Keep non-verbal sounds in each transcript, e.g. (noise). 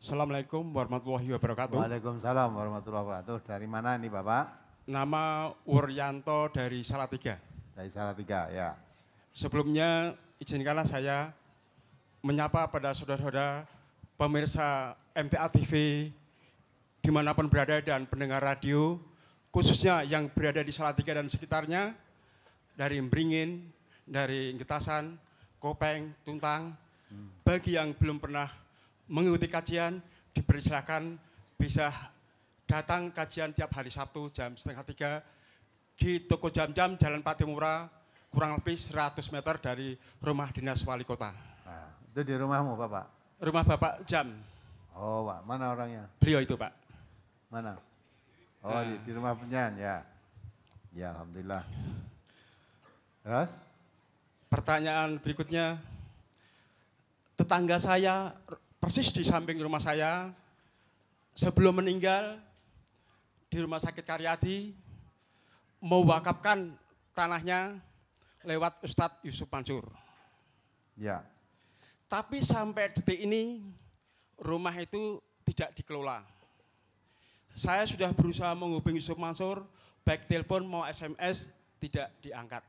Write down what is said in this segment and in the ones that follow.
Assalamualaikum warahmatullahi wabarakatuh. Waalaikumsalam warahmatullahi wabarakatuh. Dari mana ini Bapak? Nama Wuryanto dari Salatiga. Dari Salatiga, ya. Sebelumnya izinkanlah saya menyapa pada saudara-saudara pemirsa MTA TV dimanapun berada dan pendengar radio, khususnya yang berada di Salatiga dan sekitarnya, dari Mbringin, dari Getasan, Kopeng, Tuntang, hmm. bagi yang belum pernah mengikuti kajian, dipersilakan bisa datang kajian tiap hari Sabtu jam setengah tiga di toko jam-jam Jalan Patimura kurang lebih 100 meter dari rumah dinas wali kota. Nah, itu di rumahmu Bapak? Rumah Bapak Jam. Oh Pak, mana orangnya? Beliau itu Pak. Mana? Oh nah. di, di rumah penyian ya. Ya Alhamdulillah. Terus? Pertanyaan berikutnya, tetangga saya persis di samping rumah saya. Sebelum meninggal di Rumah Sakit Karyadi mewakafkan tanahnya lewat Ustadz Yusuf Mansur. Ya. Tapi sampai detik ini rumah itu tidak dikelola. Saya sudah berusaha menghubungi Yusuf Mansur, baik telepon mau SMS tidak diangkat.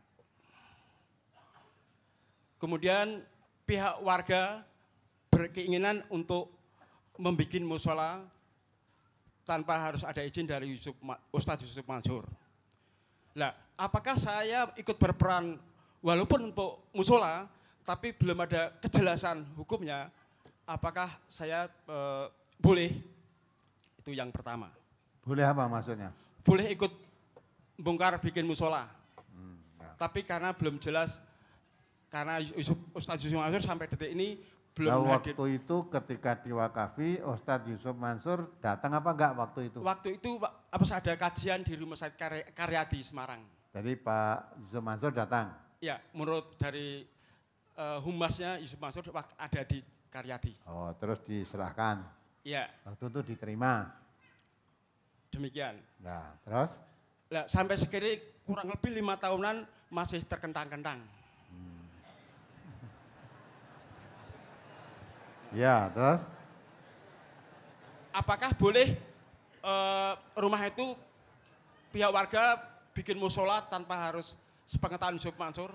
Kemudian pihak warga berkeinginan untuk membuat musola tanpa harus ada izin dari Yusuf, Ustadz Yusuf Mansur. Nah, apakah saya ikut berperan walaupun untuk musola, tapi belum ada kejelasan hukumnya, apakah saya e, boleh? Itu yang pertama. Boleh apa maksudnya? Boleh ikut bongkar bikin musola. Hmm, ya. Tapi karena belum jelas, karena Yusuf, Yusuf Mansur sampai detik ini belum nah, waktu hadir. itu ketika diwakafi Ustadz Yusuf Mansur datang apa enggak waktu itu? Waktu itu apa ada kajian di Rumah Sakit Karya, Karyadi Semarang. Jadi Pak Yusuf Mansur datang. Ya, menurut dari uh, humasnya Yusuf Mansur ada di Karyadi. Oh, terus diserahkan. Ya. Waktu itu diterima. Demikian. Nah, terus? Nah, sampai sekiranya kurang lebih lima tahunan masih terkentang-kentang. Ya, terus? Apakah boleh uh, rumah itu pihak warga bikin musola tanpa harus sepengetahuan Yusuf Mansur?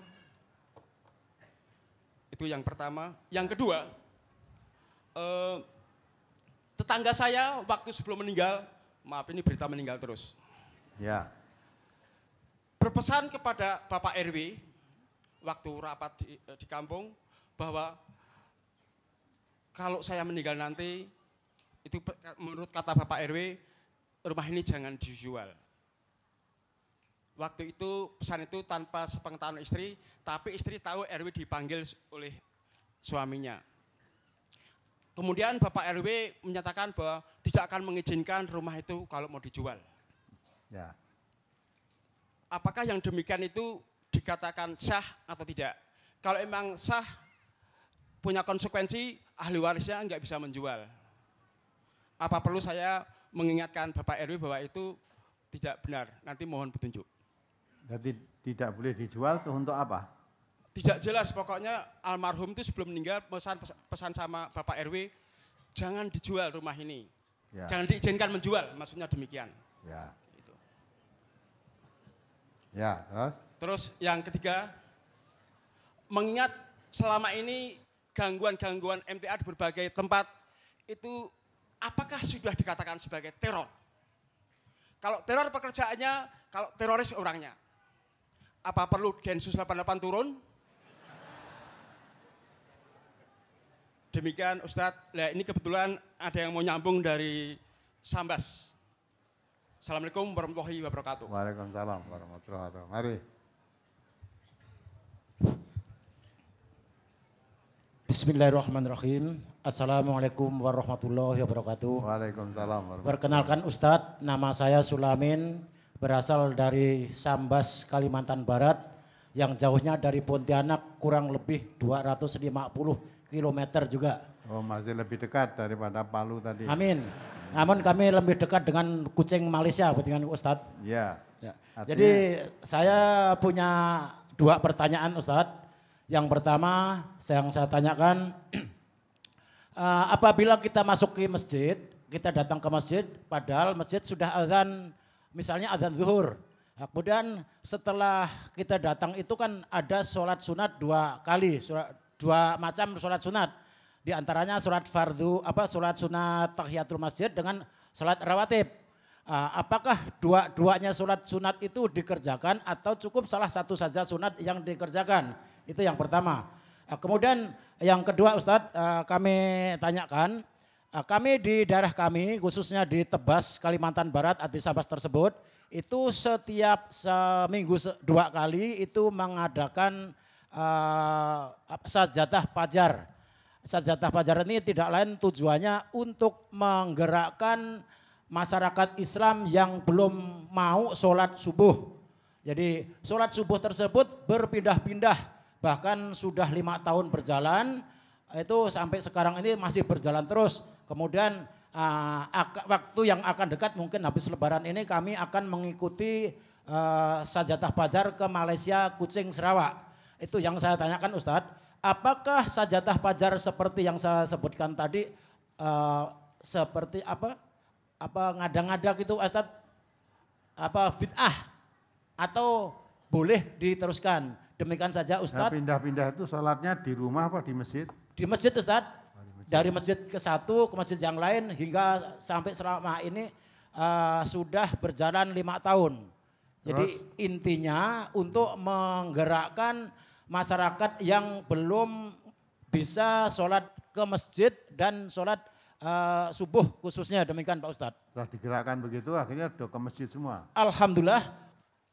Itu yang pertama. Yang kedua, uh, tetangga saya waktu sebelum meninggal, maaf ini berita meninggal terus. Ya. Berpesan kepada Bapak RW waktu rapat di, eh, di kampung bahwa kalau saya meninggal nanti itu menurut kata Bapak RW rumah ini jangan dijual. Waktu itu pesan itu tanpa sepengetahuan istri, tapi istri tahu RW dipanggil oleh suaminya. Kemudian Bapak RW menyatakan bahwa tidak akan mengizinkan rumah itu kalau mau dijual. Ya. Apakah yang demikian itu dikatakan sah atau tidak? Kalau emang sah, punya konsekuensi ahli warisnya nggak bisa menjual. Apa perlu saya mengingatkan Bapak RW bahwa itu tidak benar. Nanti mohon petunjuk. Jadi tidak boleh dijual tuh untuk apa? Tidak jelas pokoknya almarhum itu sebelum meninggal pesan pesan sama Bapak RW jangan dijual rumah ini. Ya. Jangan diizinkan menjual, maksudnya demikian. Ya. Itu. Ya, terus? Terus yang ketiga mengingat selama ini gangguan-gangguan MTA di berbagai tempat itu apakah sudah dikatakan sebagai teror? Kalau teror pekerjaannya, kalau teroris orangnya. Apa perlu Densus 88 turun? Demikian Ustadz, nah, ini kebetulan ada yang mau nyambung dari Sambas. Assalamualaikum warahmatullahi wabarakatuh. Waalaikumsalam warahmatullahi wabarakatuh. Mari. Bismillahirrahmanirrahim. Assalamualaikum warahmatullahi wabarakatuh. Waalaikumsalam. Perkenalkan Ustadz, nama saya Sulamin, berasal dari Sambas, Kalimantan Barat, yang jauhnya dari Pontianak kurang lebih 250 km juga. Oh, masih lebih dekat daripada Palu tadi. Amin. Namun kami lebih dekat dengan kucing Malaysia, dengan Ustadz. Iya. Ya. ya. Jadi saya punya dua pertanyaan Ustadz. Yang pertama yang saya tanyakan, (clears throat) eh, apabila kita masuk ke masjid, kita datang ke masjid, padahal masjid sudah azan, misalnya azan zuhur. Nah, kemudian setelah kita datang itu kan ada sholat sunat dua kali, dua macam sholat sunat. Di antaranya sholat fardu, apa sholat sunat tahiyatul masjid dengan sholat rawatib. Eh, apakah dua-duanya sholat sunat itu dikerjakan atau cukup salah satu saja sunat yang dikerjakan? Itu yang pertama. Eh, kemudian yang kedua Ustadz eh, kami tanyakan, eh, kami di daerah kami khususnya di Tebas, Kalimantan Barat, Adi Sabas tersebut, itu setiap seminggu dua kali itu mengadakan uh, sajatah pajar. Sajatah pajar ini tidak lain tujuannya untuk menggerakkan masyarakat Islam yang belum mau sholat subuh. Jadi sholat subuh tersebut berpindah-pindah bahkan sudah lima tahun berjalan itu sampai sekarang ini masih berjalan terus. Kemudian uh, waktu yang akan dekat mungkin habis lebaran ini kami akan mengikuti uh, eh, sajatah pajar ke Malaysia, Kucing, Sarawak. Itu yang saya tanyakan Ustadz, apakah sajatah pajar seperti yang saya sebutkan tadi uh, seperti apa? Apa ngada-ngada gitu Ustadz? Apa bid'ah? Atau boleh diteruskan? Demikian saja nah, Ustadz. pindah-pindah itu sholatnya di rumah apa di masjid? Di masjid Ustadz. Oh, Dari masjid ke satu ke masjid yang lain hingga sampai selama ini uh, sudah berjalan lima tahun. Terus? Jadi intinya untuk menggerakkan masyarakat yang belum bisa sholat ke masjid dan sholat uh, subuh khususnya demikian Pak Ustadz. sudah digerakkan begitu akhirnya ke masjid semua? Alhamdulillah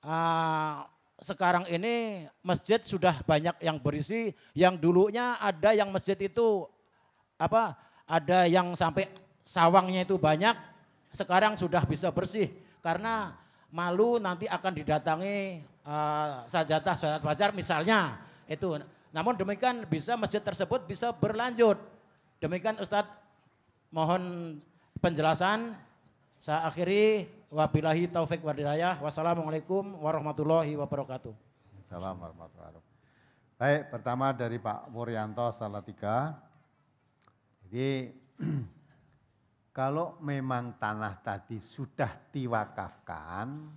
uh, sekarang ini masjid sudah banyak yang berisi, yang dulunya ada yang masjid itu apa? Ada yang sampai sawangnya itu banyak, sekarang sudah bisa bersih karena malu nanti akan didatangi uh, eh, sajatah sholat wajar misalnya itu. Namun demikian bisa masjid tersebut bisa berlanjut. Demikian Ustadz mohon penjelasan. Saya akhiri Wabillahi taufik wadidayah. Wassalamualaikum warahmatullahi wabarakatuh. Assalamualaikum warahmatullahi wabarakatuh. Baik, pertama dari Pak Wuryanto Salatiga. Jadi (clears throat) kalau memang tanah tadi sudah diwakafkan,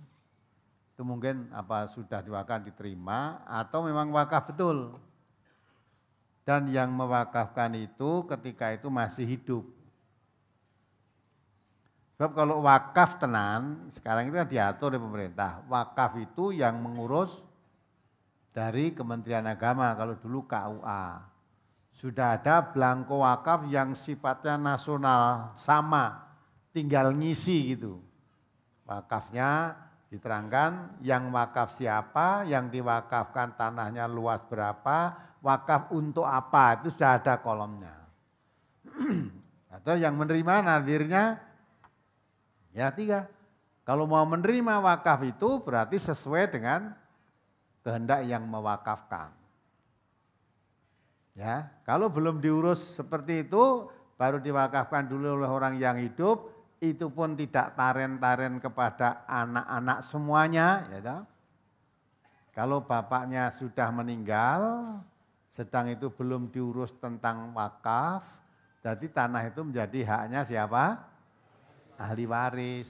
itu mungkin apa sudah diwakaf diterima atau memang wakaf betul. Dan yang mewakafkan itu ketika itu masih hidup. Sebab kalau wakaf tenan, sekarang itu kan diatur oleh pemerintah. Wakaf itu yang mengurus dari Kementerian Agama, kalau dulu KUA. Sudah ada belangko wakaf yang sifatnya nasional, sama, tinggal ngisi gitu. Wakafnya diterangkan yang wakaf siapa, yang diwakafkan tanahnya luas berapa, wakaf untuk apa, itu sudah ada kolomnya. (clears throat) Atau yang menerima nadirnya Ya tiga, kalau mau menerima wakaf itu berarti sesuai dengan kehendak yang mewakafkan. Ya, kalau belum diurus seperti itu baru diwakafkan dulu oleh orang yang hidup, itu pun tidak taren-taren kepada anak-anak semuanya, ya tak? Kalau bapaknya sudah meninggal, sedang itu belum diurus tentang wakaf, jadi tanah itu menjadi haknya siapa? ahli waris.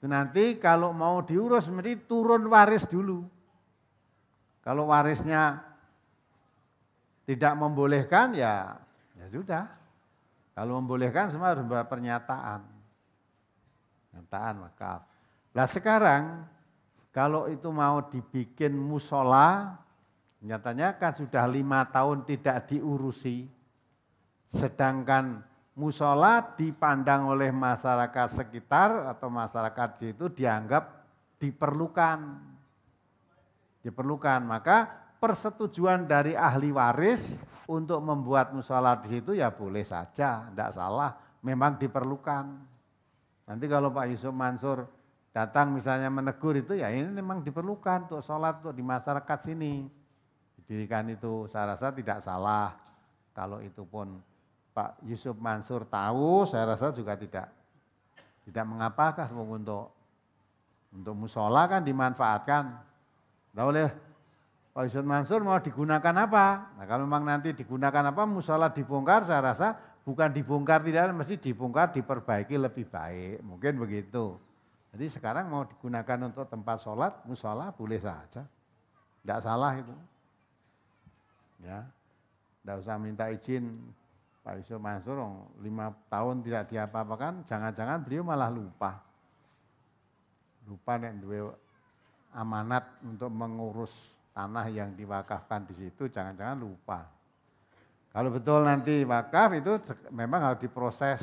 Itu nanti kalau mau diurus mesti turun waris dulu. Kalau warisnya tidak membolehkan ya ya sudah. Kalau membolehkan semua harus pernyataan. Pernyataan wakaf. Nah sekarang kalau itu mau dibikin musola, nyatanya kan sudah lima tahun tidak diurusi, sedangkan musola dipandang oleh masyarakat sekitar atau masyarakat itu dianggap diperlukan. Diperlukan, maka persetujuan dari ahli waris untuk membuat musola di situ ya boleh saja, tidak salah, memang diperlukan. Nanti kalau Pak Yusuf Mansur datang misalnya menegur itu ya ini memang diperlukan untuk sholat untuk di masyarakat sini. Didirikan itu saya rasa tidak salah kalau itu pun Pak Yusuf Mansur tahu, saya rasa juga tidak tidak mengapakah untuk untuk musola kan dimanfaatkan. Tidak oleh Pak Yusuf Mansur mau digunakan apa? Nah kalau memang nanti digunakan apa musola dibongkar, saya rasa bukan dibongkar tidak, mesti dibongkar diperbaiki lebih baik, mungkin begitu. Jadi sekarang mau digunakan untuk tempat sholat, musola boleh saja, tidak salah itu. Ya, tidak usah minta izin Pak Yusuf Mansur lima tahun tidak diapa-apakan, jangan-jangan beliau malah lupa. Lupa nek duwe amanat untuk mengurus tanah yang diwakafkan di situ, jangan-jangan lupa. Kalau betul nanti wakaf itu memang harus diproses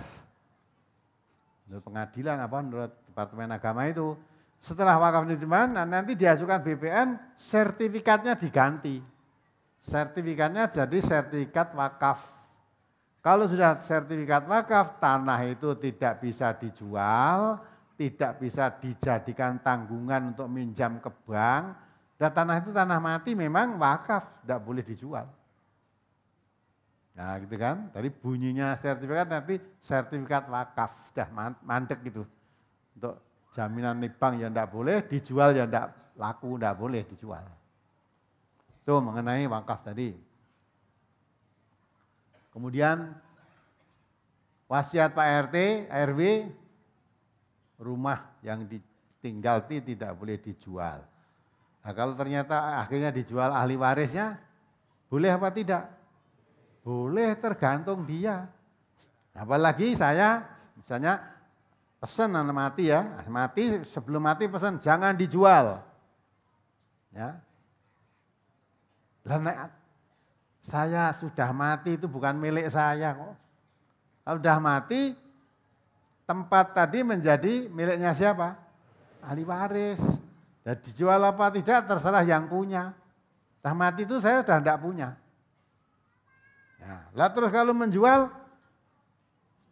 menurut pengadilan apa menurut Departemen Agama itu. Setelah wakaf dimana, nah nanti diajukan BPN sertifikatnya diganti. Sertifikatnya jadi sertifikat wakaf kalau sudah sertifikat wakaf, tanah itu tidak bisa dijual, tidak bisa dijadikan tanggungan untuk minjam ke bank. Dan tanah itu tanah mati memang wakaf, tidak boleh dijual. Nah gitu kan, tadi bunyinya sertifikat nanti sertifikat wakaf, dah mantek gitu. Untuk jaminan nipang yang tidak boleh, dijual yang tidak laku, tidak boleh dijual. Itu mengenai wakaf tadi. Kemudian wasiat Pak RT, RW, rumah yang ditinggal tidak boleh dijual. Nah kalau ternyata akhirnya dijual ahli warisnya, boleh apa tidak? Boleh tergantung dia. Apalagi saya misalnya pesan anak mati ya, mati sebelum mati pesan jangan dijual. Ya. Lah saya sudah mati itu bukan milik saya kok. Kalau sudah mati, tempat tadi menjadi miliknya siapa? Ahli waris. Jadi jual apa tidak terserah yang punya. Sudah mati itu saya sudah tidak punya. Ya. Lah terus kalau menjual,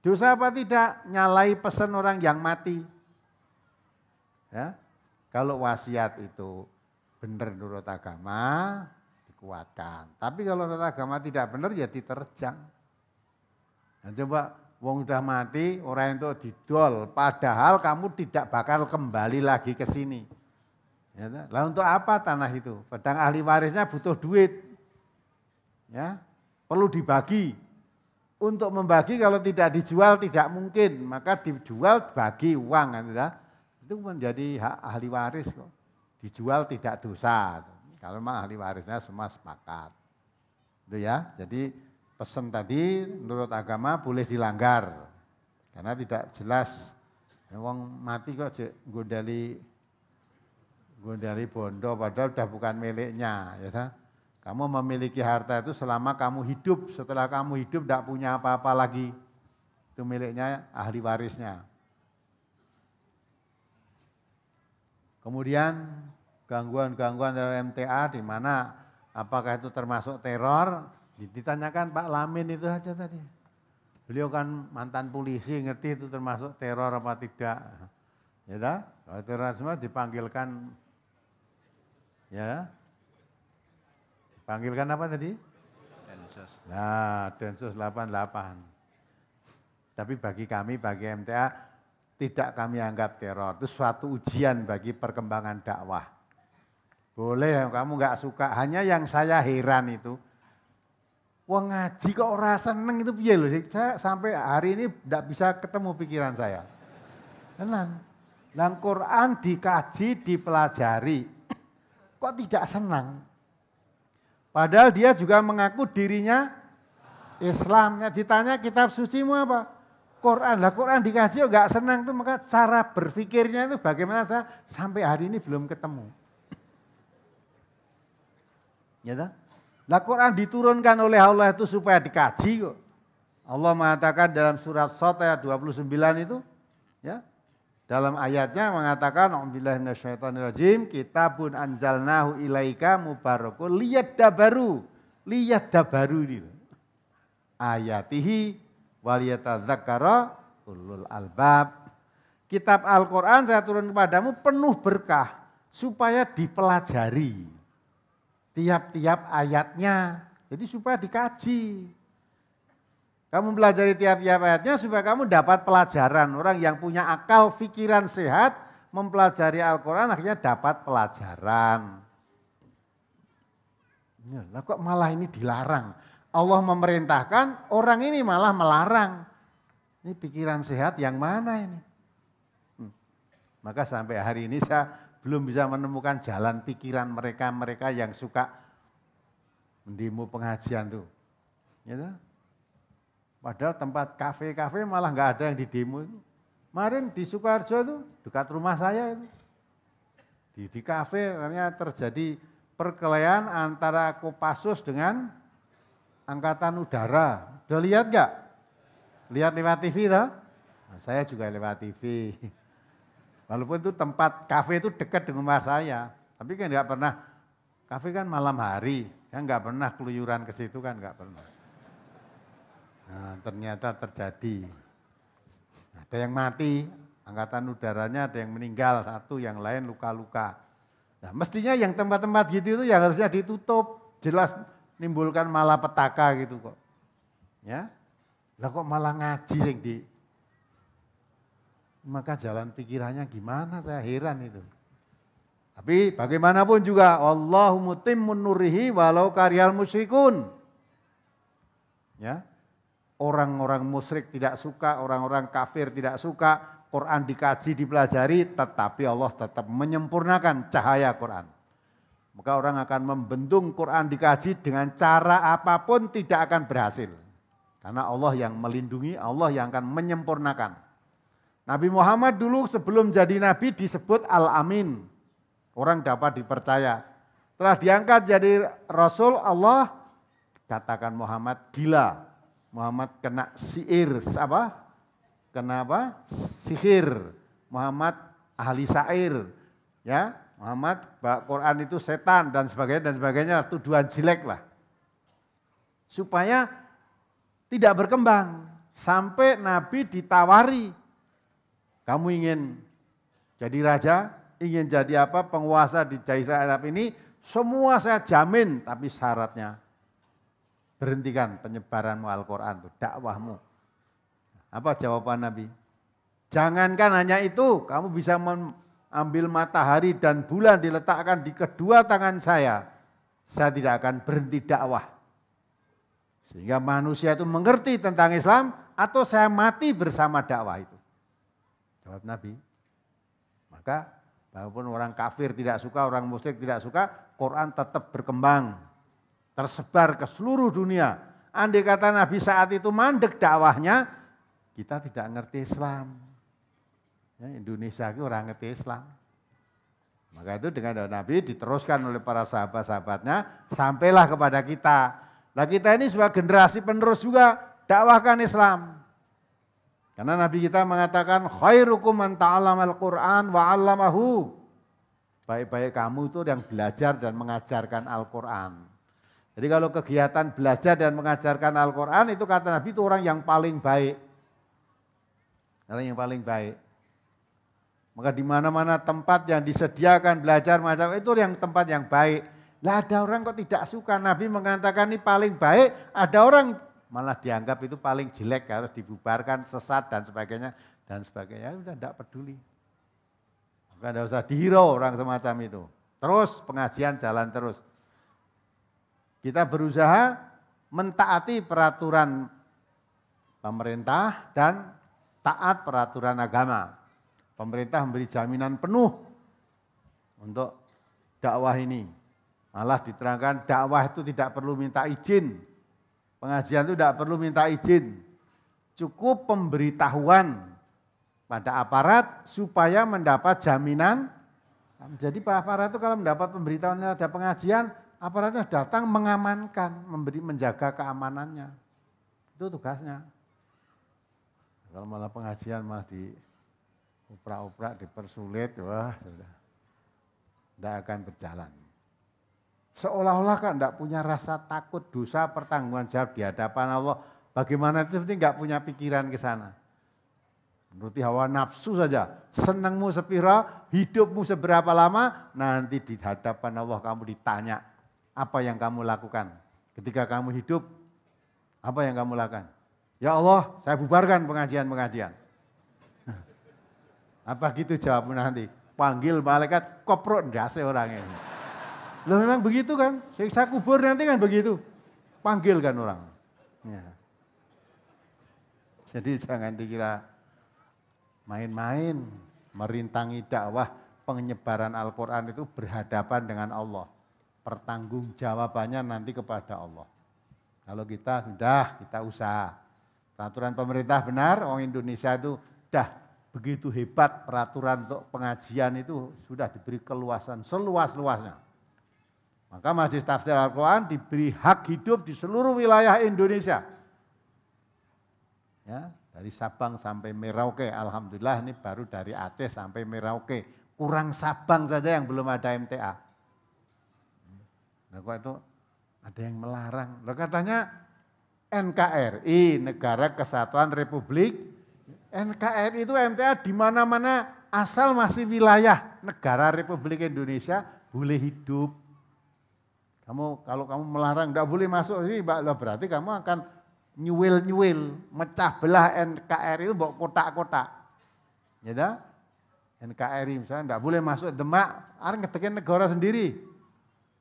dosa apa tidak? Nyalai pesan orang yang mati. Ya. Kalau wasiat itu benar nurut agama, kekuatan. Tapi kalau nurut agama tidak benar ya diterjang. Nah, coba wong udah mati orang itu didol padahal kamu tidak bakal kembali lagi ke sini. Ya, lah untuk apa tanah itu? Pedang ahli warisnya butuh duit. Ya, perlu dibagi. Untuk membagi kalau tidak dijual tidak mungkin, maka dijual bagi uang kan ya. Itu menjadi hak ahli waris kok. Dijual tidak dosa. Kalau memang ahli warisnya semua sepakat. Itu ya. Jadi pesan tadi menurut agama boleh dilanggar. Karena tidak jelas. Ya, wong mati kok gondali gondali bondo padahal sudah bukan miliknya ya ta? Kamu memiliki harta itu selama kamu hidup, setelah kamu hidup tidak punya apa-apa lagi. Itu miliknya ahli warisnya. Kemudian gangguan-gangguan dari MTA di mana apakah itu termasuk teror? Ditanyakan Pak Lamin itu saja tadi. Beliau kan mantan polisi ngerti itu termasuk teror apa tidak. Ya dah, kalau semua dipanggilkan ya. Dipanggilkan apa tadi? Densus. Nah, Densus 88. Tapi bagi kami, bagi MTA, tidak kami anggap teror. Itu suatu ujian bagi perkembangan dakwah boleh kamu nggak suka, hanya yang saya heran itu. Wah ngaji kok orang seneng itu piye loh Saya sampai hari ini tidak bisa ketemu pikiran saya. Tenang. Dan Quran dikaji, dipelajari. (clears throat) Kok tidak senang? Padahal dia juga mengaku dirinya Islamnya. Ditanya kitab suci mu apa? Quran. Lah Quran dikaji kok gak senang tuh maka cara berpikirnya itu bagaimana saya sampai hari ini belum ketemu. Ya tak? Lah Quran diturunkan oleh Allah itu supaya dikaji kok. Allah mengatakan dalam surat Sot ayat 29 itu ya. Dalam ayatnya mengatakan Alhamdulillah rajim kitabun anzalnahu ilaika mubarakun Liyad dabaru ini. Ayatihi waliyatadzakara ulul albab. Kitab Al-Quran saya turun kepadamu penuh berkah supaya dipelajari tiap-tiap ayatnya. Jadi supaya dikaji. Kamu belajar tiap-tiap ayatnya supaya kamu dapat pelajaran. Orang yang punya akal, pikiran sehat, mempelajari Al-Quran akhirnya dapat pelajaran. Nah, kok malah ini dilarang. Allah memerintahkan, orang ini malah melarang. Ini pikiran sehat yang mana ini? Hmm. Maka sampai hari ini saya belum bisa menemukan jalan pikiran mereka-mereka yang suka mendimu pengajian tuh. Gitu. Padahal tempat kafe-kafe malah nggak ada yang didemo itu. Kemarin di Sukoharjo itu dekat rumah saya itu. Di, di kafe ternyata terjadi perkelahian antara Kopassus dengan Angkatan Udara. Udah lihat nggak? Lihat lewat TV toh? Nah, saya juga lewat TV. (laughs) Walaupun itu tempat kafe itu dekat dengan rumah saya, tapi kan nggak pernah kafe kan malam hari, kan nggak pernah keluyuran ke situ kan nggak pernah. Nah, ternyata terjadi. Ada yang mati, angkatan udaranya ada yang meninggal satu, yang lain luka-luka. Nah, mestinya yang tempat-tempat gitu itu yang harusnya ditutup, jelas menimbulkan malapetaka gitu kok. Ya, lah kok malah ngaji yang di maka jalan pikirannya gimana saya heran itu. Tapi bagaimanapun juga Allahu mutimmun nurihi walau karyal musyrikun. Ya. Orang-orang musyrik tidak suka, orang-orang kafir tidak suka, Quran dikaji, dipelajari, tetapi Allah tetap menyempurnakan cahaya Quran. Maka orang akan membendung Quran dikaji dengan cara apapun tidak akan berhasil. Karena Allah yang melindungi, Allah yang akan menyempurnakan. Nabi Muhammad dulu sebelum jadi nabi disebut Al-Amin. Orang dapat dipercaya. Telah diangkat jadi Rasul Allah katakan Muhammad gila. Muhammad kena siir apa? Kena apa? Sihir. Muhammad ahli sair Ya, Muhammad Quran itu setan dan sebagainya dan sebagainya tuduhan jelek lah. Supaya tidak berkembang sampai Nabi ditawari kamu ingin jadi raja, ingin jadi apa, penguasa di Jaisa Arab ini, semua saya jamin, tapi syaratnya berhentikan penyebaranmu Al-Quran, dakwahmu. Apa jawaban Nabi? Jangankan hanya itu, kamu bisa mengambil matahari dan bulan diletakkan di kedua tangan saya. Saya tidak akan berhenti dakwah. Sehingga manusia itu mengerti tentang Islam atau saya mati bersama dakwah itu. Salat Nabi. Maka walaupun orang kafir tidak suka, orang musyrik tidak suka, Quran tetap berkembang, tersebar ke seluruh dunia. Andai kata Nabi saat itu mandek dakwahnya, kita tidak ngerti Islam. Ya, Indonesia itu orang ngerti Islam. Maka itu dengan dakwah Nabi diteruskan oleh para sahabat-sahabatnya, sampailah kepada kita. Nah kita ini sebagai generasi penerus juga, dakwahkan Islam. Karena Nabi kita mengatakan khairukum man ta'allama al-Qur'an wa 'allamahu. Baik-baik kamu itu yang belajar dan mengajarkan Al-Qur'an. Jadi kalau kegiatan belajar dan mengajarkan Al-Qur'an itu kata Nabi itu orang yang paling baik. Orang yang paling baik. Maka di mana-mana tempat yang disediakan belajar macam itu yang tempat yang baik. Lah ada orang kok tidak suka Nabi mengatakan ini paling baik, ada orang malah dianggap itu paling jelek harus dibubarkan sesat dan sebagainya dan sebagainya sudah ya tidak peduli maka tidak usah dihiro orang semacam itu terus pengajian jalan terus kita berusaha mentaati peraturan pemerintah dan taat peraturan agama pemerintah memberi jaminan penuh untuk dakwah ini malah diterangkan dakwah itu tidak perlu minta izin Pengajian itu tidak perlu minta izin. Cukup pemberitahuan pada aparat supaya mendapat jaminan. Nah, jadi Pak aparat itu kalau mendapat pemberitahuan ada pengajian, aparatnya datang mengamankan, memberi menjaga keamanannya. Itu tugasnya. Kalau malah pengajian malah di uprak-uprak dipersulit, wah sudah. Tidak akan berjalan seolah-olah kan enggak punya rasa takut dosa pertanggungan jawab di hadapan Allah. Bagaimana itu penting enggak punya pikiran ke sana. Menuruti hawa nafsu saja. Senangmu sepira, hidupmu seberapa lama, nanti di hadapan Allah kamu ditanya apa yang kamu lakukan. Ketika kamu hidup, apa yang kamu lakukan? Ya Allah, saya bubarkan pengajian-pengajian. (laughs) Apa gitu jawabmu nanti? Panggil malaikat, koprok ndase orang ini. Lo memang begitu kan, siksa kubur nanti kan begitu. Panggil kan orang. Ya. Jadi jangan dikira main-main merintangi dakwah penyebaran Al-Quran itu berhadapan dengan Allah. Pertanggung jawabannya nanti kepada Allah. Kalau kita sudah, kita usaha. Peraturan pemerintah benar, orang Indonesia itu dah begitu hebat peraturan untuk pengajian itu sudah diberi keluasan seluas-luasnya. Maka Majelis Tafsir Al-Quran diberi hak hidup di seluruh wilayah Indonesia. Ya, dari Sabang sampai Merauke, Alhamdulillah ini baru dari Aceh sampai Merauke. Kurang Sabang saja yang belum ada MTA. Nah, kok itu ada yang melarang. Loh katanya NKRI, Negara Kesatuan Republik. NKRI itu MTA di mana-mana asal masih wilayah negara Republik Indonesia boleh hidup kamu kalau kamu melarang tidak boleh masuk sini, lah berarti kamu akan nyuwil nyuwil mecah belah NKRI itu bawa kotak-kotak. Ya dah? NKRI misalnya tidak boleh masuk Demak, areng ngetekin negara sendiri.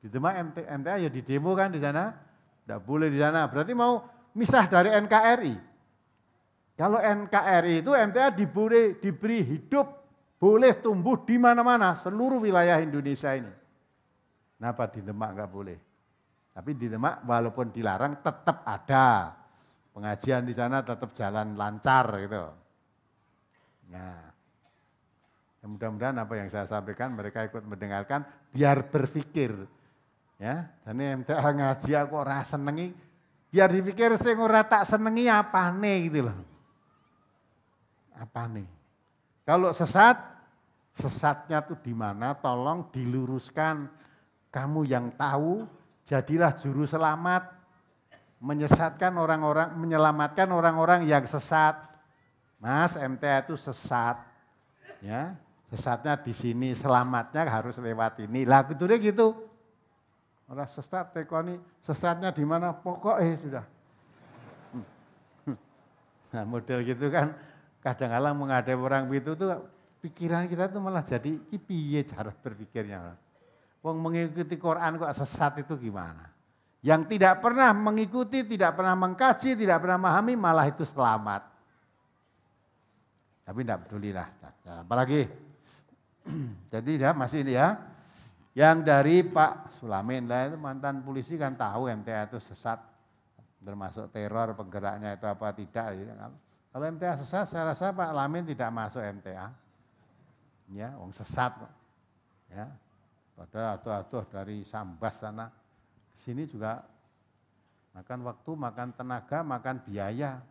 Di Demak MT, MTA ya di demo kan di sana. Tidak boleh di sana. Berarti mau misah dari NKRI. Kalau NKRI itu MTA diberi, diberi hidup boleh tumbuh di mana-mana seluruh wilayah Indonesia ini. Kenapa di Demak nggak boleh? Tapi di Demak walaupun dilarang tetap ada. Pengajian di sana tetap jalan lancar gitu. Nah, ya mudah-mudahan apa yang saya sampaikan mereka ikut mendengarkan biar berpikir. Ya, dan MTA (laughs) ngaji aku rasa senengi, biar dipikir saya ora tak senengi apa nih gitu loh. Apa nih? Kalau sesat, sesatnya tuh di mana? Tolong diluruskan kamu yang tahu, jadilah juru selamat, menyesatkan orang-orang, menyelamatkan orang-orang yang sesat. Mas, MTA itu sesat. Ya, sesatnya di sini, selamatnya harus lewat ini. Lah, gitu deh gitu. Orang sesat, tekoni, sesatnya di mana? pokok eh, sudah. Hmm. (laughs) Nah, model gitu kan kadang-kadang menghadapi orang itu tuh pikiran kita tuh malah jadi kipiye cara berpikirnya orang. Wong mengikuti Quran kok sesat itu gimana? Yang tidak pernah mengikuti, tidak pernah mengkaji, tidak pernah memahami malah itu selamat. Tapi tidak peduli lah. Nah, apalagi. (clears throat) Jadi ya masih ini ya. Yang dari Pak Sulamin lah itu mantan polisi kan tahu MTA itu sesat. Termasuk teror penggeraknya itu apa tidak. Gitu kan. Kalau MTA sesat saya rasa Pak Lamin tidak masuk MTA. Ya, wong sesat kok. Ya, Padahal atuh-atuh dari Sambas sana. Sini juga makan waktu, makan tenaga, makan biaya.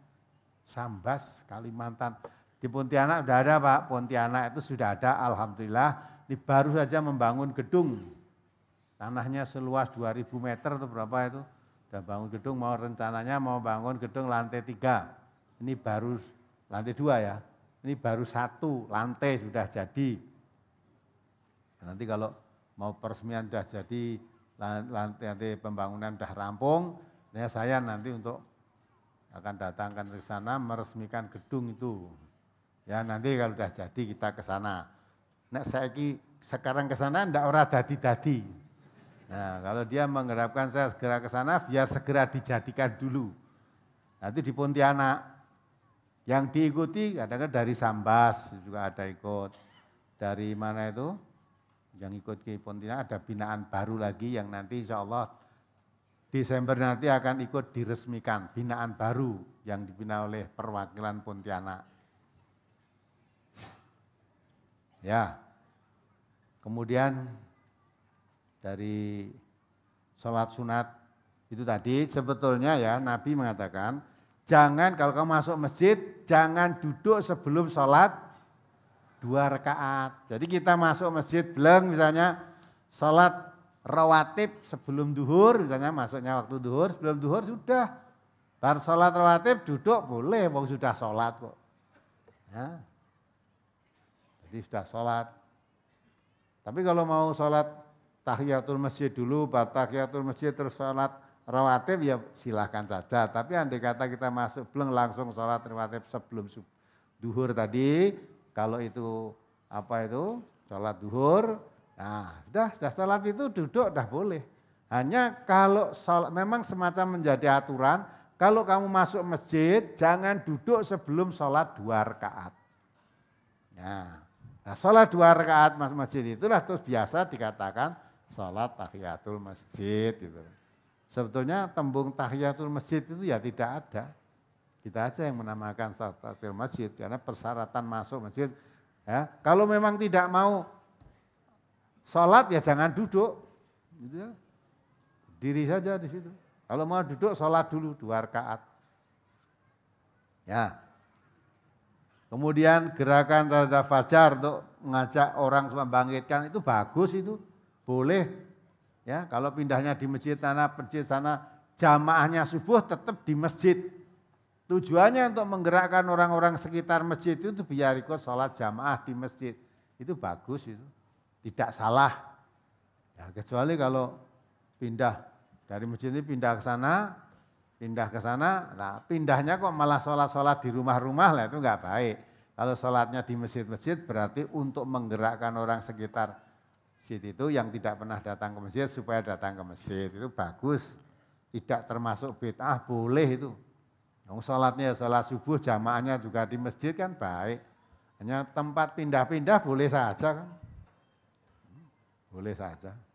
Sambas, Kalimantan. Di Pontianak sudah ada Pak, Pontianak itu sudah ada Alhamdulillah. Ini baru saja membangun gedung. Tanahnya seluas 2000 meter atau berapa itu. Sudah bangun gedung, mau rencananya mau bangun gedung lantai tiga. Ini baru lantai dua ya. Ini baru satu lantai sudah jadi. Nanti kalau mau peresmian sudah jadi, lantai nanti pembangunan sudah rampung, ya saya nanti untuk akan datangkan ke sana meresmikan gedung itu. Ya nanti kalau sudah jadi kita ke sana. Nah saya ki sekarang ke sana ndak ora dadi-dadi. Nah kalau dia mengharapkan saya segera ke sana biar segera dijadikan dulu. Nanti di Pontianak yang diikuti kadang-kadang dari Sambas juga ada ikut. Dari mana itu? yang ikut ke Pontianak ada binaan baru lagi yang nanti insya Allah Desember nanti akan ikut diresmikan binaan baru yang dibina oleh perwakilan Pontianak. Ya, kemudian dari sholat sunat itu tadi sebetulnya ya Nabi mengatakan jangan kalau kamu masuk masjid jangan duduk sebelum sholat dua rakaat. Jadi kita masuk masjid beleng misalnya sholat rawatib sebelum duhur misalnya masuknya waktu duhur sebelum duhur sudah bar sholat rawatib duduk boleh mau sudah sholat kok. Ya. Jadi sudah sholat. Tapi kalau mau sholat tahiyatul masjid dulu, bar tahiyatul masjid terus sholat rawatib ya silahkan saja. Tapi andai kata kita masuk beleng langsung sholat rawatib sebelum duhur tadi, kalau itu apa itu sholat duhur, nah sudah sudah sholat itu duduk dah boleh. Hanya kalau sholat, memang semacam menjadi aturan, kalau kamu masuk masjid jangan duduk sebelum sholat dua rakaat. Nah, nah sholat dua rakaat masuk masjid itulah terus biasa dikatakan sholat tahiyatul masjid. Gitu. Sebetulnya tembung tahiyatul masjid itu ya tidak ada kita aja yang menamakan takbir masjid karena persyaratan masuk masjid ya kalau memang tidak mau sholat ya jangan duduk gitu ya. diri saja di situ kalau mau duduk sholat dulu dua rakaat ya kemudian gerakan tanda fajar untuk mengajak orang membangkitkan itu bagus itu boleh ya kalau pindahnya di masjid sana masjid sana jamaahnya subuh tetap di masjid Tujuannya untuk menggerakkan orang-orang sekitar masjid itu, biar ikut sholat jamaah di masjid. Itu bagus itu, tidak salah. Ya, kecuali kalau pindah dari masjid ini pindah ke sana, pindah ke sana, nah pindahnya kok malah sholat-sholat di rumah-rumah lah itu enggak baik. Kalau sholatnya di masjid-masjid berarti untuk menggerakkan orang sekitar masjid itu yang tidak pernah datang ke masjid supaya datang ke masjid itu bagus. Tidak termasuk bid'ah boleh itu. Yang sholatnya sholat subuh jamaahnya juga di masjid kan baik. Hanya tempat pindah-pindah boleh saja kan. Boleh saja.